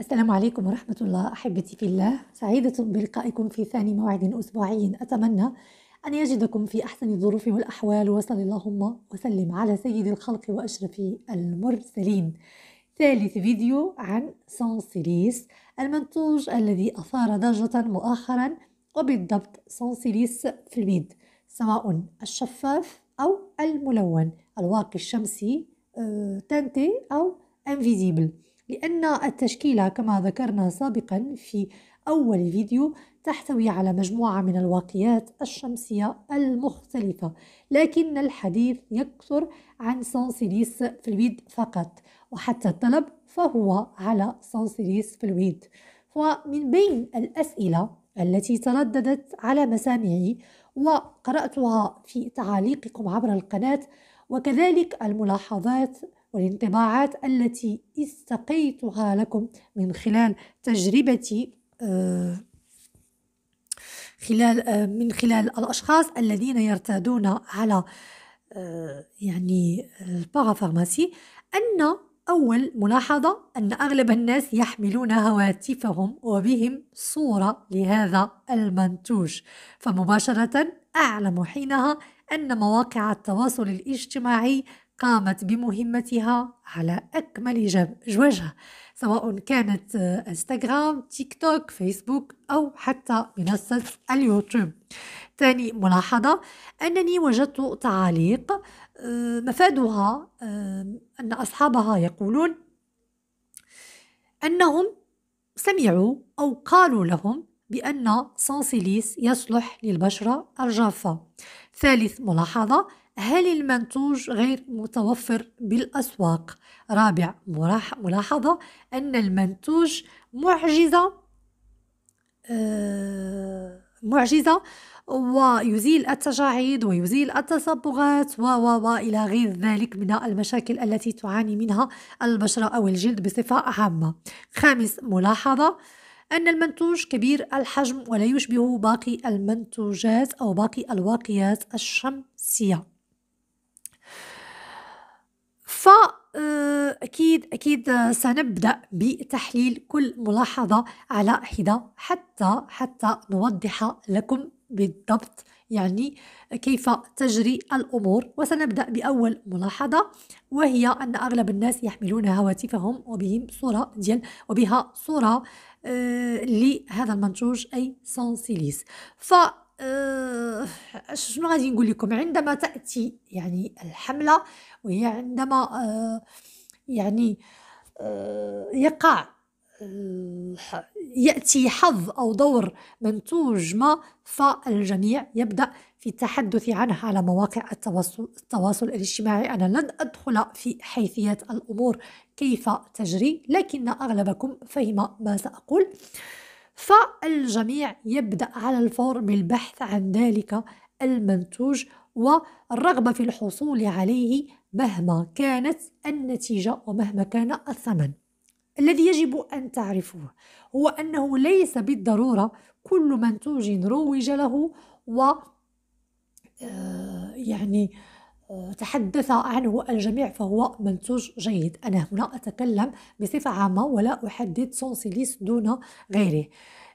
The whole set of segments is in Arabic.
السلام عليكم ورحمة الله أحبتي في الله سعيدة بلقائكم في ثاني موعد أسبوعي أتمنى أن يجدكم في أحسن الظروف والأحوال وصل اللهم وسلم على سيد الخلق وأشرف المرسلين ثالث فيديو عن سانسيليس المنتوج الذي أثار ضجة مؤخرا وبالضبط سانسيليس في البيض سواء الشفاف أو الملون الواقي الشمسي آه، تنتي أو انفيزيبل لأن التشكيلة كما ذكرنا سابقا في أول فيديو تحتوي على مجموعة من الواقيات الشمسية المختلفة لكن الحديث يكثر عن سانسيليس فلويد فقط وحتى الطلب فهو على سانسيليس فلويد ومن بين الأسئلة التي ترددت على مسامعي وقرأتها في تعليقكم عبر القناة وكذلك الملاحظات والانطباعات التي استقيتها لكم من خلال تجربتي آه، خلال آه، من خلال الأشخاص الذين يرتادون على آه، يعني البارافارماسي أن أول ملاحظة أن أغلب الناس يحملون هواتفهم وبهم صورة لهذا المنتوج فمباشرة أعلم حينها أن مواقع التواصل الاجتماعي قامت بمهمتها على أكمل وجه سواء كانت انستغرام تيك توك فيسبوك أو حتى منصة اليوتيوب ثاني ملاحظة أنني وجدت تعاليق آه، مفادها آه، أن أصحابها يقولون أنهم سمعوا أو قالوا لهم بأن سانسيليس يصلح للبشرة الجافة ثالث ملاحظة هل المنتوج غير متوفر بالأسواق؟ رابع ملاحظة أن المنتوج معجزة آه، معجزة ويزيل التجاعيد ويزيل التصبغات و و إلى غير ذلك من المشاكل التي تعاني منها البشرة أو الجلد بصفة عامة. خامس ملاحظة أن المنتوج كبير الحجم ولا يشبه باقي المنتوجات أو باقي الواقيات الشمسية. أكيد أكيد سنبدأ بتحليل كل ملاحظة على حدة حتى حتى نوضح لكم بالضبط يعني كيف تجري الأمور وسنبدأ بأول ملاحظة وهي أن أغلب الناس يحملون هواتفهم وبهم صورة ديال وبها صورة آه لهذا المنتوج أي سانسيليس ف آه، شنو غادي نقول لكم عندما تأتي يعني الحملة وهي عندما أه يعني آه، يقع آه، يأتي حظ أو دور منتوج ما فالجميع يبدأ في التحدث عنه على مواقع التواصل, التواصل الاجتماعي أنا لن أدخل في حيثيات الأمور كيف تجري لكن أغلبكم فهم ما سأقول فالجميع يبدأ على الفور بالبحث عن ذلك المنتوج والرغبة في الحصول عليه مهما كانت النتيجة ومهما كان الثمن الذي يجب أن تعرفوه هو أنه ليس بالضرورة كل منتوج روج له و آه، يعني آه، تحدث عنه الجميع فهو منتوج جيد أنا هنا أتكلم بصفة عامة ولا أحدد سونسيليس دون غيره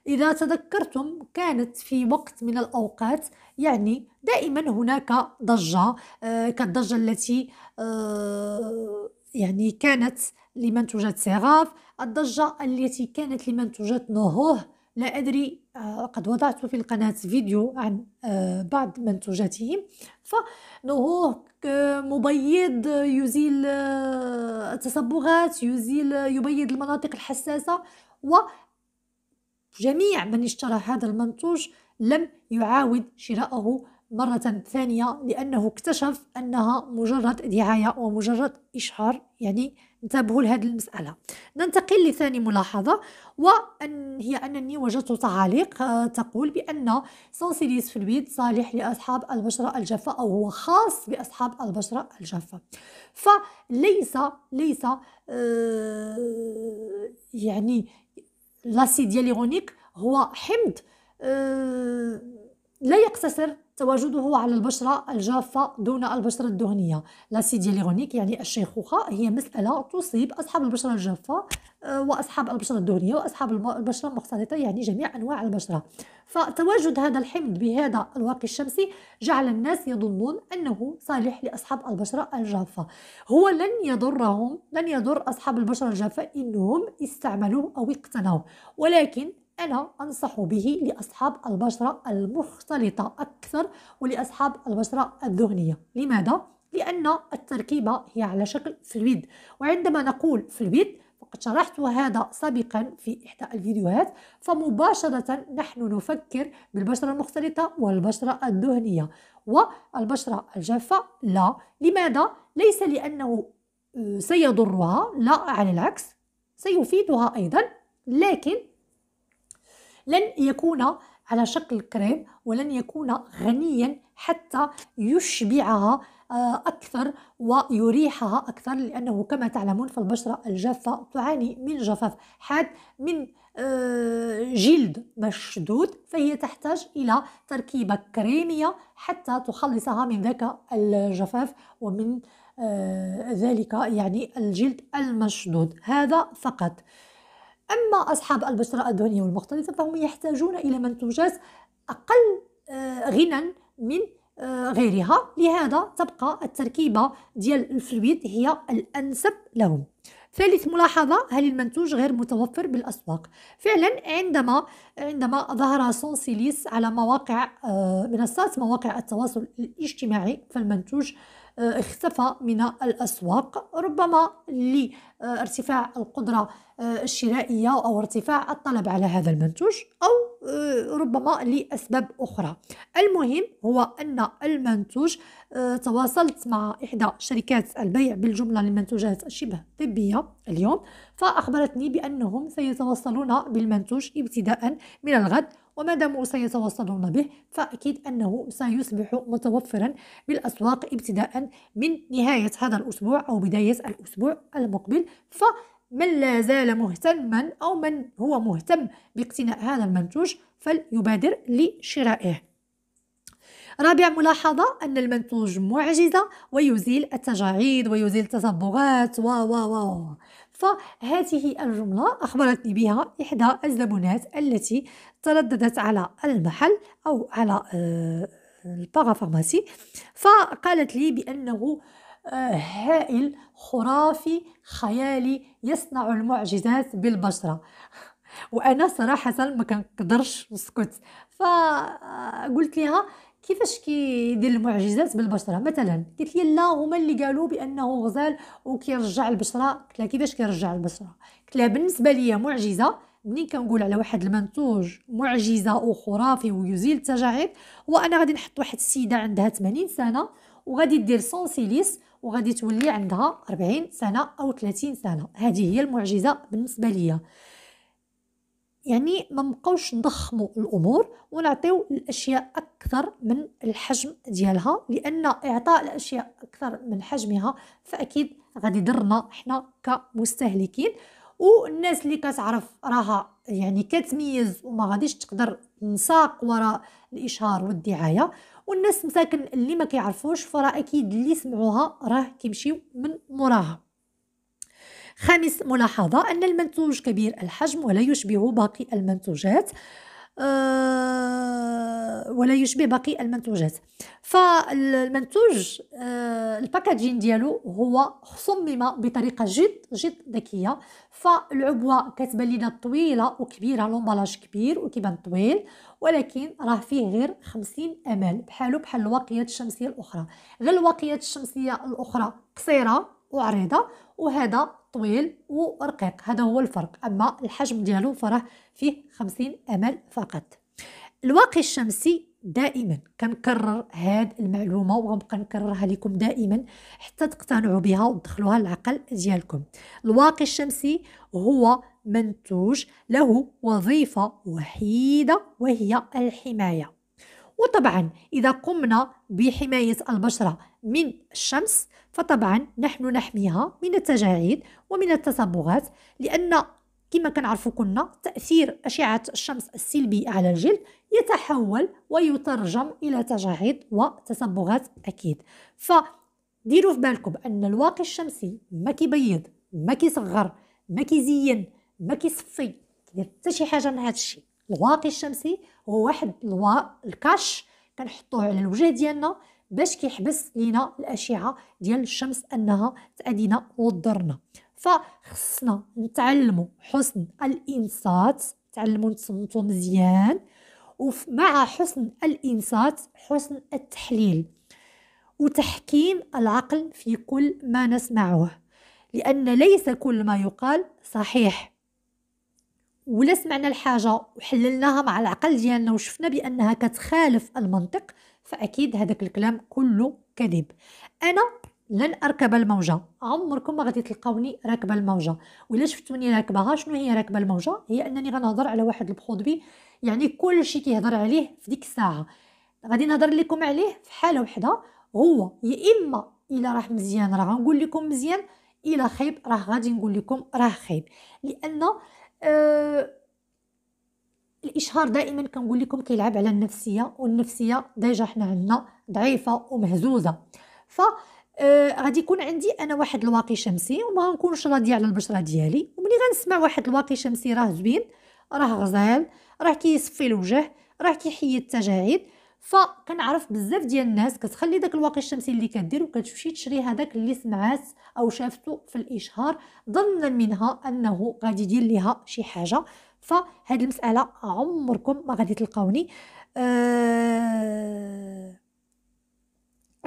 إذا تذكرتم كانت في وقت من الأوقات يعني دائما هناك ضجة آه كالضجة التي آه يعني كانت لمنتوجات سيغاف الضجة التي كانت لمنتوجات نوهوه لا أدري آه قد وضعت في القناة فيديو عن آه، بعض منتوجاتهم فنوهوه مبيض يزيل آه، التصبغات يزيل يبيض المناطق الحساسة و جميع من اشترى هذا المنتوج لم يعاود شراءه مرة ثانية لأنه اكتشف أنها مجرد دعاية ومجرد إشهار يعني انتبهوا لهذه المسألة ننتقل لثاني ملاحظة وأن هي أنني وجدت تعاليق آه، تقول بأن سانسيليس في البيت صالح لأصحاب البشرة الجافة أو هو خاص بأصحاب البشرة الجافة فليس ليس آه، يعني لاسيد دياليرونيك هو حمض آه، لا يقتصر تواجده على البشرة الجافة دون البشرة الدهنية لاسيد دياليرونيك يعني الشيخوخة هي مسألة تصيب أصحاب البشرة الجافة آه، وأصحاب البشرة الدهنية وأصحاب البشرة المختلطة يعني جميع أنواع البشرة فتواجد هذا الحمض بهذا الواقي الشمسي جعل الناس يظنون أنه صالح لأصحاب البشرة الجافة هو لن يضرهم لن يضر أصحاب البشرة الجافة إنهم استعملوه أو اقتنعوه ولكن أنا أنصح به لأصحاب البشرة المختلطة أكثر ولأصحاب البشرة الذهنية لماذا؟ لأن التركيبة هي على شكل فلويد وعندما نقول فلويد وقد شرحت هذا سابقا في إحدى الفيديوهات فمباشرة نحن نفكر بالبشرة المختلطة والبشرة الدهنية والبشرة الجافة لا لماذا؟ ليس لأنه آه، سيضرها لا على العكس سيفيدها أيضا لكن لن يكون على شكل كريم ولن يكون غنيا حتى يشبعها أكثر ويريحها أكثر لأنه كما تعلمون فالبشرة الجافة تعاني من جفاف حاد من آه، جلد مشدود فهي تحتاج إلى تركيبة كريمية حتى تخلصها من ذاك الجفاف ومن آه، ذلك يعني الجلد المشدود هذا فقط أما أصحاب البشرة الدهنية والمختلطة فهم يحتاجون إلى منتوجات أقل آه، غنى من غيرها لهذا تبقى التركيبة ديال الفلويد هي الأنسب لهم ثالث ملاحظة هل المنتوج غير متوفر بالأسواق فعلا عندما عندما ظهر سونسيليس على مواقع آه، منصات مواقع التواصل الاجتماعي فالمنتوج آه، اختفى من الأسواق ربما لارتفاع القدرة آه، الشرائية أو ارتفاع الطلب على هذا المنتوج أو آه، ربما لأسباب أخرى المهم هو أن المنتوج تواصلت مع إحدى شركات البيع بالجملة للمنتوجات الشبه طبية اليوم فأخبرتني بأنهم سيتواصلون بالمنتوج ابتداء من الغد وما دام سيتواصلون به فأكيد أنه سيصبح متوفرا بالأسواق ابتداء من نهاية هذا الأسبوع أو بداية الأسبوع المقبل ف من لا زال مهتما أو من هو مهتم باقتناء هذا المنتوج فليبادر لشرائه رابع ملاحظة أن المنتوج معجزة ويزيل التجاعيد ويزيل التصبغات و و و فهذه الجملة أخبرتني بها إحدى الزبونات التي ترددت على المحل أو على آه، البارافارماسي فقالت لي بأنه آه، هائل خرافي خيالي يصنع المعجزات بالبشرة وانا صراحه ما كنقدرش نسكت فقلت لها كيفاش كيدير المعجزات بالبشره مثلا قلت لي لا هما اللي قالوا بانه غزال وكيرجع البشره قلت لها كيفاش كيرجع البشره قلت لها بالنسبه ليا معجزه منين كنقول على واحد المنتوج معجزه وخرافي ويزيل التجاعيد وانا غادي نحط واحد السيده عندها 80 سنه وغادي دير سونسيليس وغادي تولي عندها 40 سنه او 30 سنه هذه هي المعجزه بالنسبه ليا يعني ما نبقاوش نضخموا الامور ونعطيو الاشياء اكثر من الحجم ديالها لان اعطاء الاشياء اكثر من حجمها فاكيد غادي يضرنا حنا كمستهلكين والناس اللي كتعرف راها يعني كتميز وما غاديش تقدر تنساق وراء الاشهار والدعايه والناس مساكن اللي ما كيعرفوش فراه اكيد اللي سمعوها راه كيمشيو من موراها خامس ملاحظة أن المنتوج كبير الحجم ولا يشبه باقي المنتوجات أه ولا يشبه باقي المنتوجات فالمنتوج أه الباكاجين ديالو هو صمم بطريقه جد جد ذكيه فالعبوه كتبان لينا طويله وكبيره لومبالاج كبير وكيبان طويل ولكن راه فيه غير 50 امل بحالو بحال الواقيات الشمسيه الاخرى غير الواقيات الشمسيه الاخرى قصيره وعريضه وهذا طويل ورقيق هذا هو الفرق اما الحجم ديالو فراه فيه 50 امل فقط الواقي الشمسي دائما كنكرر هاد المعلومه وغنبقى نكررها لكم دائما حتى تقتنعوا بها وتدخلوها للعقل ديالكم الواقي الشمسي هو منتوج له وظيفه وحيده وهي الحمايه وطبعا اذا قمنا بحمايه البشره من الشمس فطبعا نحن نحميها من التجاعيد ومن التصبغات لأن كما كنعرفوا كنا تأثير أشعة الشمس السلبي على الجلد يتحول ويترجم إلى تجاعيد وتصبغات أكيد فديروا في بالكم أن الواقي الشمسي ما كيبيض ما كيصغر ما كيزين ما كيصفي كيدير حتى شي حاجة من هذا الشيء الواقي الشمسي هو واحد الوا... الكاش كنحطوه على الوجه ديالنا باش كيحبس لينا الاشعه ديال الشمس انها تادينا وتضرنا فخصنا نتعلموا حسن الانصات تعلموا نصمتوا مزيان ومع حسن الانصات حسن التحليل وتحكيم العقل في كل ما نسمعه لان ليس كل ما يقال صحيح ولا سمعنا الحاجه وحللناها مع العقل ديالنا وشفنا بانها كتخالف المنطق فاكيد هذاك الكلام كله كذب انا لن اركب الموجه عمركم ما غادي تلقاوني راكبه الموجه ولا شفتوني راكبها شنو هي راكبه الموجه هي انني غنهضر على واحد البرودوي يعني كل شيء كيهضر عليه في ديك الساعه غادي نهضر لكم عليه في حاله وحده هو يا اما الا راه مزيان راه غنقول لكم مزيان الا خايب راه غادي نقول لكم راه خايب لان آه الاشهار دائما كنقول لكم كيلعب على النفسيه والنفسيه ديجا حنا عندنا ضعيفه ومهزوزه ف آه غادي يكون عندي انا واحد الواقي شمسي وما غنكونش راضيه على البشره ديالي وملي غنسمع واحد الواقي شمسي راه زوين راه غزال راه كيصفي الوجه راه كيحيد التجاعيد فكنعرف بزاف ديال الناس كتخلي داك الواقي الشمسي اللي كدير وكتمشي تشري هذاك اللي سمعات او شافته في الاشهار ظنا منها انه غادي يدير ليها شي حاجه فهاد المساله عمركم ما غادي تلقاوني أه...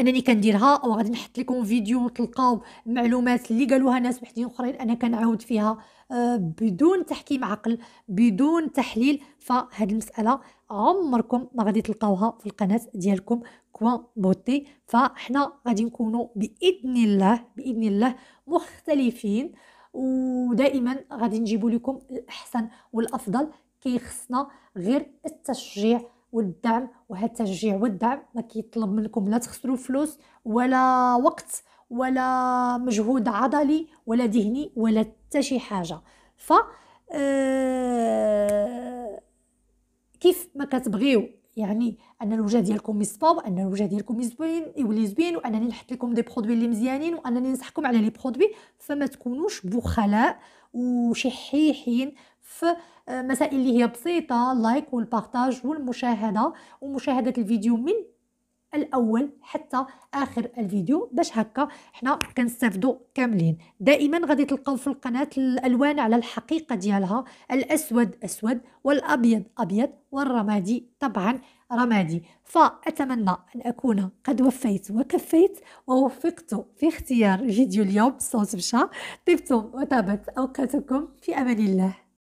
انني كنديرها او غادي نحط لكم فيديو تلقاو معلومات اللي قالوها ناس وحدين اخرين انا كنعاود فيها أه بدون تحكيم عقل بدون تحليل فهاد المساله عمركم ما غادي تلقاوها في القناه ديالكم كوان بوتي فحنا غادي نكونوا باذن الله باذن الله مختلفين ودائما غادي نجيبو لكم الاحسن والافضل كيخصنا غير التشجيع والدعم وهذا التشجيع والدعم ما كيطلب منكم لا تخسروا فلوس ولا وقت ولا مجهود عضلي ولا ذهني ولا حتى شي حاجه ف آه، كيف ما كتبغيو يعني ان الوجه ديالكم يصفى وان الوجه ديالكم زوين يولي زوين وانني نحط لكم دي برودوي اللي مزيانين وانني ننصحكم على لي برودوي فما تكونوش بخلاء وشحيحين في آه، مسائل اللي هي بسيطه لايك والبارطاج والمشاهده ومشاهده الفيديو من الاول حتى اخر الفيديو باش هكا حنا كنستافدو كاملين دائما غادي تلقاو في القناه الالوان على الحقيقه ديالها الاسود اسود والابيض ابيض والرمادي طبعا رمادي فأتمنى أن أكون قد وفيت وكفيت ووفقت في اختيار فيديو اليوم صوت بشا طبتم وطابت أوقاتكم في أمان الله